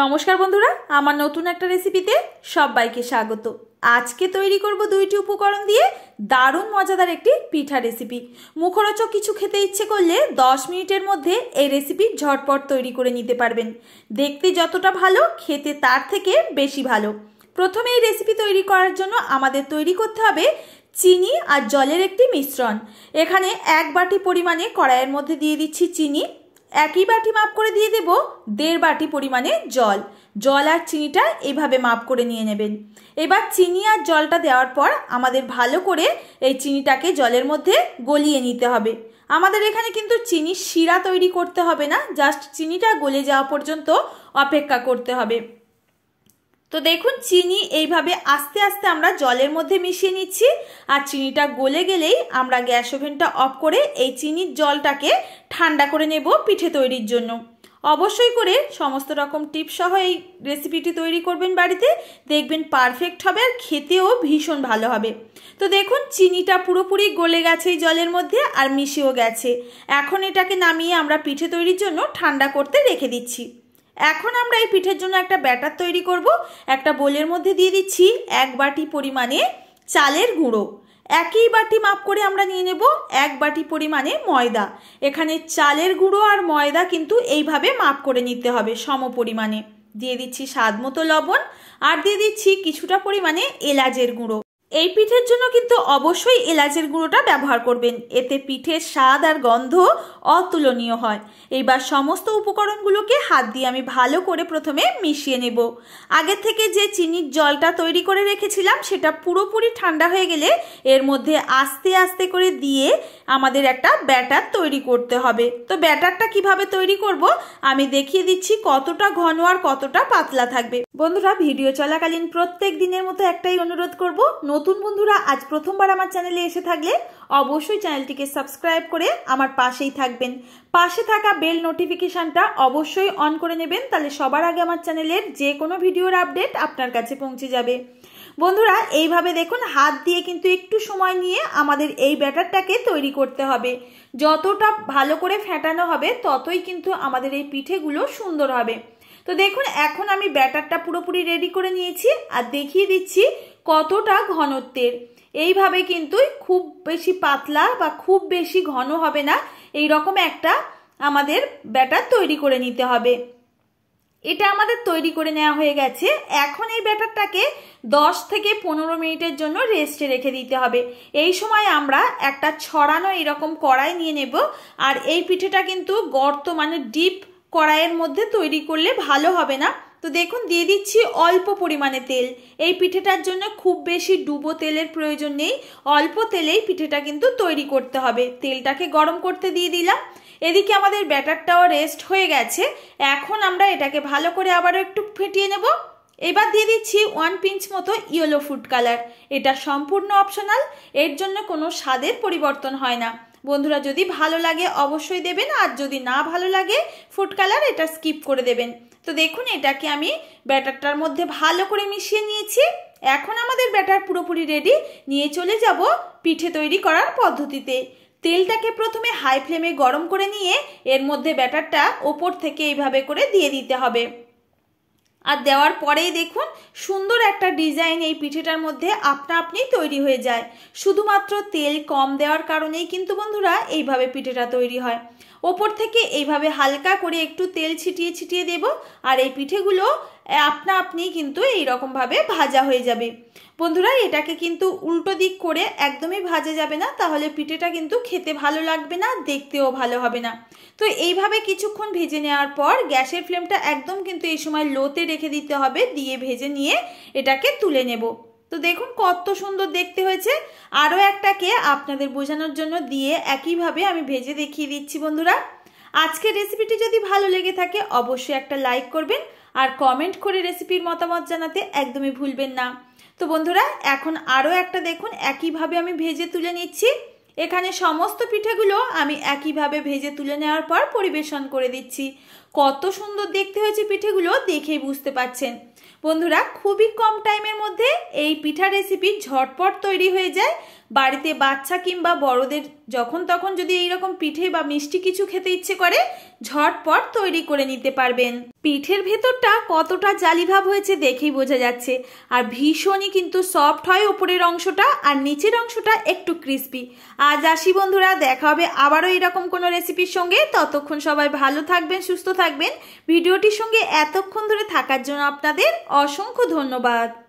নমস্কার বন্ধুরা আমার নতুন একটা রেসিপিতে সবাইকে স্বাগত আজকে তৈরি করব দুইটি উপকরণ দিয়ে দারুণ মজাদার একটি পিঠা রেসিপি মুখরোচক কিছু খেতে ইচ্ছে করলে দশ মিনিটের মধ্যে এই রেসিপি ঝটপট তৈরি করে নিতে পারবেন দেখতে যতটা ভালো খেতে তার থেকে বেশি ভালো প্রথমে এই রেসিপি তৈরি করার জন্য আমাদের তৈরি করতে হবে চিনি আর জলের একটি মিশ্রণ এখানে এক বাটি পরিমাণে কড়াইয়ের মধ্যে দিয়ে দিচ্ছি চিনি একই বাটি মাপ করে দিয়ে দেব দেড় বাটি পরিমাণে জল জল আর চিনিটা এভাবে মাপ করে নিয়ে নেবেন এবার চিনি আর জলটা দেওয়ার পর আমাদের ভালো করে এই চিনিটাকে জলের মধ্যে গলিয়ে নিতে হবে আমাদের এখানে কিন্তু চিনি শিরা তৈরি করতে হবে না জাস্ট চিনিটা গলে যাওয়া পর্যন্ত অপেক্ষা করতে হবে তো দেখুন চিনি এইভাবে আস্তে আস্তে আমরা জলের মধ্যে মিশিয়ে নিচ্ছি আর চিনিটা গলে গেলেই আমরা গ্যাস ওভেনটা অফ করে এই চিনির জলটাকে ঠান্ডা করে নেব পিঠে তৈরির জন্য অবশ্যই করে সমস্ত রকম টিপ সহ এই রেসিপিটি তৈরি করবেন বাড়িতে দেখবেন পারফেক্ট হবে আর খেতেও ভীষণ ভালো হবে তো দেখুন চিনিটা পুরোপুরি গলে গেছে এই জলের মধ্যে আর মিশেও গেছে এখন এটাকে নামিয়ে আমরা পিঠে তৈরির জন্য ঠান্ডা করতে রেখে দিচ্ছি এখন আমরা এই পিঠের জন্য একটা ব্যাটার তৈরি করব একটা বোলের মধ্যে দিয়ে দিচ্ছি এক বাটি পরিমাণে চালের গুঁড়ো একই বাটি মাপ করে আমরা নিয়ে নেব এক বাটি পরিমাণে ময়দা এখানে চালের গুঁড়ো আর ময়দা কিন্তু এইভাবে মাপ করে নিতে হবে সম পরিমাণে দিয়ে দিচ্ছি স্বাদ মতো লবণ আর দিয়ে দিচ্ছি কিছুটা পরিমাণে এলাচের গুঁড়ো এই পিঠের জন্য কিন্তু অবশ্যই এলাচের গুঁড়োটা ব্যবহার করবেন এতে পিঠের স্বাদ আর গন্ধ অতুলনীয় হয় এইবার সমস্ত উপকরণগুলোকে হাত দিয়ে আমি ভালো করে প্রথমে মিশিয়ে নেব আগের থেকে যে চিনির জলটা তৈরি করে রেখেছিলাম সেটা পুরোপুরি ঠান্ডা হয়ে গেলে এর মধ্যে আস্তে আস্তে করে দিয়ে আমাদের একটা ব্যাটার তৈরি করতে হবে তো ব্যাটারটা কিভাবে তৈরি করব আমি দেখিয়ে দিচ্ছি কতটা ঘন আর কতটা পাতলা থাকবে বন্ধুরা ভিডিও চলাকালীন প্রত্যেক দিনের মতো একটাই অনুরোধ করব নতুন বন্ধুরা আজ প্রথমবার আমার চ্যানেলে এসে থাকলে অবশ্যই চ্যানেলটিকে সাবস্ক্রাইব করে আমার পাশেই থাকবেন পাশে থাকা বেল নোটিফিকেশানটা অবশ্যই অন করে নেবেন তাহলে সবার আগে আমার চ্যানেলের যে কোনো ভিডিওর আপডেট আপনার কাছে পৌঁছে যাবে বন্ধুরা এইভাবে দেখুন হাত দিয়ে কিন্তু একটু সময় নিয়ে আমাদের এই ব্যাটারটাকে তৈরি করতে হবে যতটা ভালো করে ফেটানো হবে ততই কিন্তু আমাদের এই পিঠেগুলো সুন্দর হবে তো দেখুন এখন আমি ব্যাটারটা পুরোপুরি রেডি করে নিয়েছি আর দেখিয়ে দিচ্ছি কতটা ঘনত্বের এইভাবে কিন্তু খুব বেশি পাতলা বা খুব বেশি ঘন হবে না এই রকম একটা আমাদের ব্যাটার তৈরি করে নিতে হবে এটা আমাদের তৈরি করে নেওয়া হয়ে গেছে এখন এই ব্যাটারটাকে 10 থেকে পনেরো মিনিটের জন্য রেস্টে রেখে দিতে হবে এই সময় আমরা একটা ছড়ানো এরকম কড়াই নিয়ে নেব আর এই পিঠেটা কিন্তু গর্ত মানে ডিপ কড়াইয়ের মধ্যে তৈরি করলে ভালো হবে না তো দেখুন দিয়ে দিচ্ছি অল্প পরিমাণে তেল এই পিঠেটার জন্য খুব বেশি ডুবো তেলের প্রয়োজন নেই অল্প তেলেই পিঠেটা কিন্তু তৈরি করতে হবে তেলটাকে গরম করতে দিয়ে দিলাম এদিকে আমাদের ব্যাটারটাও রেস্ট হয়ে গেছে এখন আমরা এটাকে ভালো করে আবারও একটু ফেটিয়ে নেব এবার দিয়ে দিচ্ছি ওয়ান পিঞ্চ মতো ইয়েলো ফুড কালার এটা সম্পূর্ণ অপশনাল এর জন্য কোনো স্বাদের পরিবর্তন হয় না বন্ধুরা যদি ভালো লাগে অবশ্যই দেবেন আর যদি না ভালো লাগে ফুড কালার এটা স্কিপ করে দেবেন তো দেখুন এটাকে আমি ব্যাটারটার মধ্যে ভালো করে মিশিয়ে নিয়েছি এখন আমাদের ব্যাটার পুরোপুরি রেডি নিয়ে চলে যাব পিঠে তৈরি করার পদ্ধতিতে তেলটাকে প্রথমে হাই ফ্লেমে গরম করে নিয়ে এর মধ্যে ব্যাটারটা ওপর থেকে এইভাবে করে দিয়ে দিতে হবে আর দেওয়ার পরেই দেখুন সুন্দর একটা ডিজাইন এই পিঠেটার মধ্যে আপনা আপনি তৈরি হয়ে যায় শুধুমাত্র তেল কম দেওয়ার কারণেই কিন্তু বন্ধুরা এইভাবে পিঠেটা তৈরি হয় ওপর থেকে এইভাবে হালকা করে একটু তেল ছিটিয়ে ছিটিয়ে দেব আর এই পিঠেগুলো আপনা আপনি কিন্তু এইরকমভাবে ভাজা হয়ে যাবে বন্ধুরা এটাকে কিন্তু উল্টো দিক করে একদমই ভাজা যাবে না তাহলে পিঠেটা কিন্তু খেতে ভালো লাগবে না দেখতেও ভালো হবে না তো এইভাবে কিছুক্ষণ ভেজে নেওয়ার পর গ্যাসের ফ্লেমটা একদম কিন্তু এই সময় লোতে রেখে দিতে হবে দিয়ে ভেজে নিয়ে এটাকে তুলে নেবো তো দেখুন কত সুন্দর দেখতে হয়েছে আরও একটাকে আপনাদের বোঝানোর জন্য দিয়ে একইভাবে আমি ভেজে দেখিয়ে দিচ্ছি বন্ধুরা আজকের রেসিপিটি যদি ভালো লেগে থাকে অবশ্যই একটা লাইক করবেন আর কমেন্ট করে রেসিপির মতামত জানাতে একদমই ভুলবেন না তো বন্ধুরা এখন আরও একটা দেখুন একইভাবে আমি ভেজে তুলে নিচ্ছি এখানে সমস্ত পিঠেগুলো আমি একইভাবে ভেজে তুলে নেওয়ার পর পরিবেশন করে দিচ্ছি কত সুন্দর দেখতে হয়েছে পিঠেগুলো দেখেই বুঝতে পারছেন বন্ধুরা খুবই কম টাইমের মধ্যে এই পিঠা রেসিপি ঝটপট তৈরি হয়ে যায় বাড়িতে বাচ্চা কিংবা বড়দের যখন তখন যদি এইরকম পিঠে বা মিষ্টি কিছু খেতে ইচ্ছে করে ঝটপট তৈরি করে নিতে পারবেন পিঠের ভেতরটা কতটা জালিভাব হয়েছে দেখেই বোঝা যাচ্ছে আর ভীষণই কিন্তু সফট হয় উপরের অংশটা আর নিচের অংশটা একটু ক্রিস্পি আজ আসি বন্ধুরা দেখা হবে আবারও এরকম কোনো রেসিপির সঙ্গে ততক্ষণ সবাই ভালো থাকবেন সুস্থ থাকবেন ভিডিওটির সঙ্গে এতক্ষণ ধরে থাকার জন্য আপনাদের অসংখ্য ধন্যবাদ